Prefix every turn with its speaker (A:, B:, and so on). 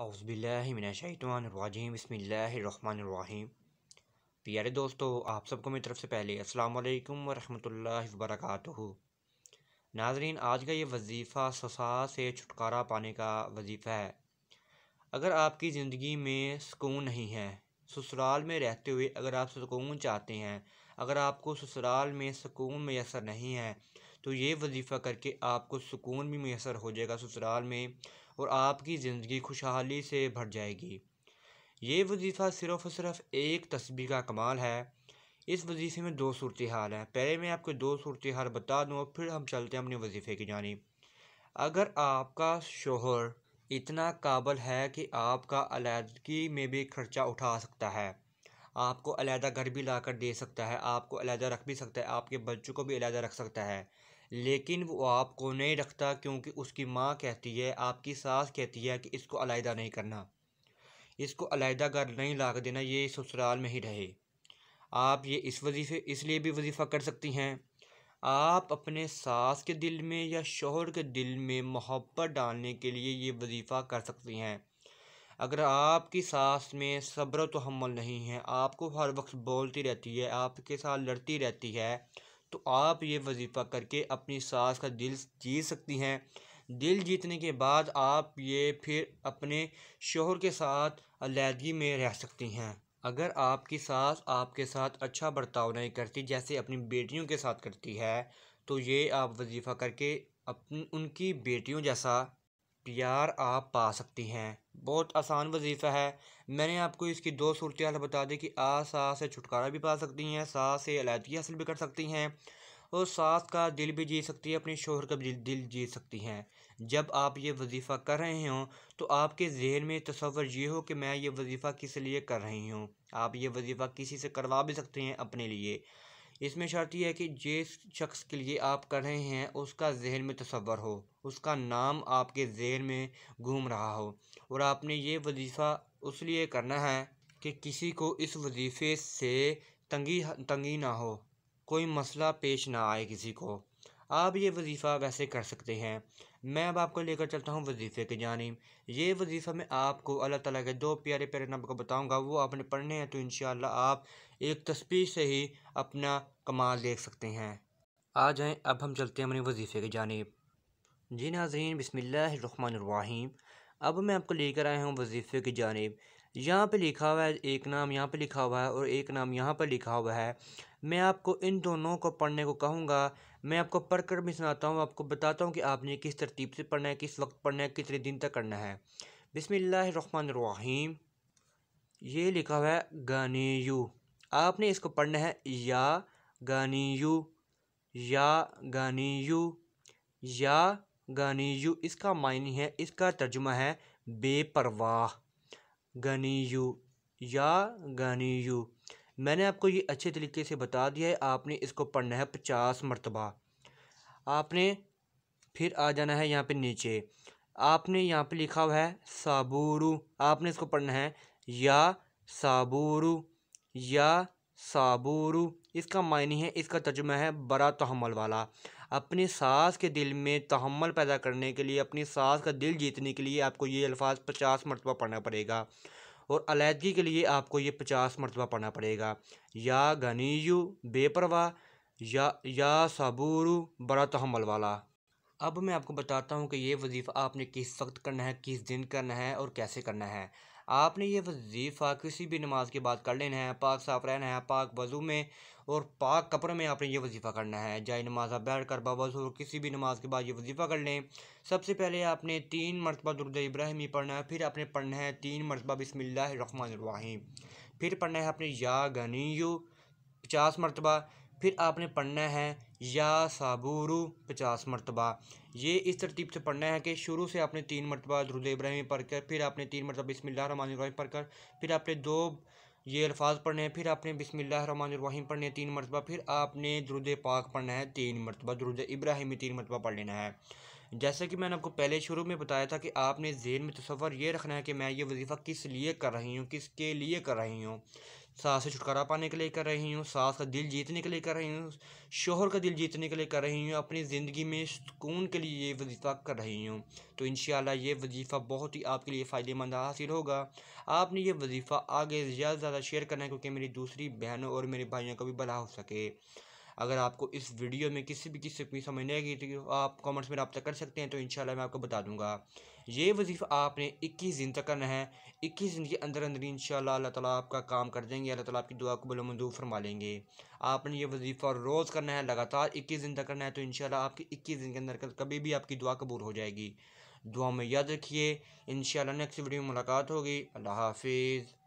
A: अउसबिल्लिमिनशानवाजीम बसमीम प्यारे दोस्तों आप सबको मेरी तरफ से पहले अल्लाम वरहमल वबरक नाजरीन आज का ये वजीफ़ा ससा से छुटकारा पाने का वजीफ़ा है अगर आपकी ज़िंदगी में सुकून नहीं है ससुराल में रहते हुए अगर आप सुकून चाहते हैं अगर आपको ससुराल में सुकून मैसर नहीं है तो ये वजीफ़ा करके आपको सुकून भी मैसर हो जाएगा ससुराल में और आपकी ज़िंदगी खुशहाली से भर जाएगी ये वजीफ़ा सिर्फ़ और सिर्फ एक तस्वीर का कमाल है इस वजीफ़े में दो सूरत हाल हैं पहले मैं आपको दो सूरत हाल बता दूँ और फिर हम चलते हैं अपने वजीफ़े की जानी अगर आपका शोहर इतना काबल है कि आपका अलीदगी में भी खर्चा उठा सकता है आपको अलहदा घर भी ला कर दे सकता है आपको अलहदा रख भी सकता है आपके बच्चों को भी अलहदा रख सकता है लेकिन वो आपको नहीं रखता क्योंकि उसकी माँ कहती है आपकी सास कहती है कि इसको अलहदा नहीं करना इसको अलहदा घर नहीं ला कर देना ये ससुराल में ही रहे आप ये इस वजीफे इसलिए भी वजीफ़ा कर सकती हैं आप अपने सास के दिल में या शोहर के दिल में मोहब्बत डालने के लिए ये वजीफ़ा कर सकती हैं अगर आपकी सास में सब्र तो हमल नहीं है आपको हर वक्त बोलती रहती है आपके साथ लड़ती रहती है तो आप ये वजीफ़ा करके अपनी सास का दिल जीत सकती हैं दिल जीतने के बाद आप ये फिर अपने शोहर के साथ अलीहदगी में रह सकती हैं अगर आपकी सास आपके साथ अच्छा बर्ताव नहीं करती जैसे अपनी बेटियों के साथ करती है तो ये आप वजीफ़ा करके अपन उनकी बेटियों जैसा प्यार आप पा सकती हैं बहुत आसान वजीफ़ा है मैंने आपको इसकी दो सूरत हाल तो बता दी कि आ सास से छुटकारा भी पा सकती हैं सास से अलीदगी हासिल भी कर सकती हैं और सास का दिल भी जीत सकती है अपने शोहर का दिल, दिल जीत सकती हैं जब आप ये वजीफ़ा कर रहे हों तो आपके जहन में तस्वर ये हो कि मैं ये वजीफ़ा किस लिए कर रही हूँ आप ये वजीफ़ा किसी से करवा भी सकते हैं अपने लिए इसमें शर्त यह है कि जिस शख्स के लिए आप कर रहे हैं उसका जहन में तस्वर हो उसका नाम आपके जहन में घूम रहा हो और आपने ये वजीफ़ा उस लिए करना है कि किसी को इस वजीफ़े से तंगी तंगी ना हो कोई मसला पेश ना आए किसी को आप ये वजीफ़ा वैसे कर सकते हैं मैं अब आपको लेकर चलता हूँ वजीफ़े की जानी ये वजीफ़ा मैं आपको अल्लाह ताला के दो प्यारे प्यारे नब को बताऊँगा वो आपने पढ़ने हैं तो इन आप एक तस्वीर से ही अपना कमाल देख सकते हैं आ जाएँ अब हम चलते हैं अपने वजीफ़े की जानब जी नाजरीन बसमिल्लाम अब मैं आपको लेकर आया हूँ वजीफ़े की जानब यहाँ पे लिखा हुआ है एक नाम यहाँ पे लिखा हुआ है और एक नाम यहाँ पर लिखा हुआ है मैं आपको इन दोनों को पढ़ने को कहूँगा मैं आपको पढ़ कर भी सुनाता हूँ आपको बताता हूँ कि आपने किस तरतीब से पढ़ना है किस वक्त पढ़ना है कितने दिन तक करना है बसमिल्लर ये लिखा हुआ है गने यू आपने इसको पढ़ना है या गानीयू या गानीयू या गानीयू इसका मायने है इसका तर्जुमा है बेपरवाह गनीयू या गनीयू मैंने आपको ये अच्छे तरीके से बता दिया है आपने इसको पढ़ना है पचास मरतबा आपने फिर आ जाना है यहाँ पे नीचे आपने यहाँ पे लिखा हुआ है साबूरू आपने इसको पढ़ना है या साबूरू या साबुरु इसका मायने है इसका तर्जुमा है बड़ा तहमल वाला अपने सास के दिल में तहमल पैदा करने के लिए अपनी सास का दिल जीतने के लिए आपको ये अल्फाज पचास मरतबा पढ़ना पड़ेगा और अलीहदगी के लिए आपको ये पचास मरतबा पढ़ना पड़ेगा या गनीयु बेपरवा या या साबुरु बड़ा तहमल वाला अब मैं आपको बताता हूँ कि ये वजीफ़ा आपने किस वक्त करना है किस दिन करना है और कैसे करना है आपने ये वजीफ़ा किसी भी नमाज के बाद कर लेना है पाक साफ रहना है पाक वज़ू में और पाक कपड़ों में आपने ये वजीफ़ा करना है जाए नमाज आप बैठ कर और किसी भी नमाज के बाद ये वजीफ़ा कर लें सबसे पहले आपने तीन मरतबा दुर्द इब्राहिमी पढ़ना है फिर आपने पढ़ना है तीन मरतबा बसमिल्लाम फिर पढ़ना है अपने या गनी यू पचास मरतबा फिर आपने पढ़ना है या साबुरू पचास मरतबा ये इस तरतीब से पढ़ना है कि शुरू से आपने तीन मरतबा दरुद इब्राहिम पढ़कर फिर आपने तीन मरतबा पढ़ पढ़कर फिर आपने दो ये अल्फाज पढ़ने हैं फिर आपने बसमिल्लाम पढ़ने हैं तीन मरतबा फिर आपने दरुद पाक पढ़ना है तीन मरतबा दरुद इब्राहिमी तीन मरतबा पढ़ लेना है जैसे कि मैंने आपको पहले शुरू में बताया था कि आपने जेन में तस्वर ये रखना है कि मैं ये वजीफ़ा किस लिए कर रही हूँ किस के लिए कर रही हूँ सास से छुटकारा पाने के लिए कर रही हूँ सास का दिल जीतने के लिए कर रही हूँ शोहर का दिल जीतने के लिए कर रही हूँ अपनी ज़िंदगी में सुकून के लिए ये वजीफ़ा कर रही हूँ तो इन ये वजीफ़ा बहुत ही आपके लिए फ़ायदेमंद हासिल होगा आपने ये वजीफ़ा आगे ज़्यादा से ज़्यादा शेयर करना है क्योंकि मेरी दूसरी बहनों और मेरे भाइयों का भी भला हो सके अगर आपको इस वीडियो में किसी भी किस्म की समझ नहीं आएगी तो आप कमेंट्स में रब्ता कर सकते हैं तो इन मैं आपको बता दूंगा ये वजीफ़ा आपने इक्कीस दिन तक करना है इक्कीस दिन के अंदर अंदर इन अल्लाह ताला आपका काम कर देंगे अल्लाह ताला आपकी दुआ को मंजूर फरमा लेंगे आपने ये वजीफ़ा रोज़ करना है लगातार इक्कीस दिन तक करना है तो इन आपकी इक्कीस दिन के अंदर कभी भी आपकी दुआ कबूल हो जाएगी दुआ में याद रखिए इन नेक्स्ट वीडियो में मुलाकात होगी अल्लाह हाफिज़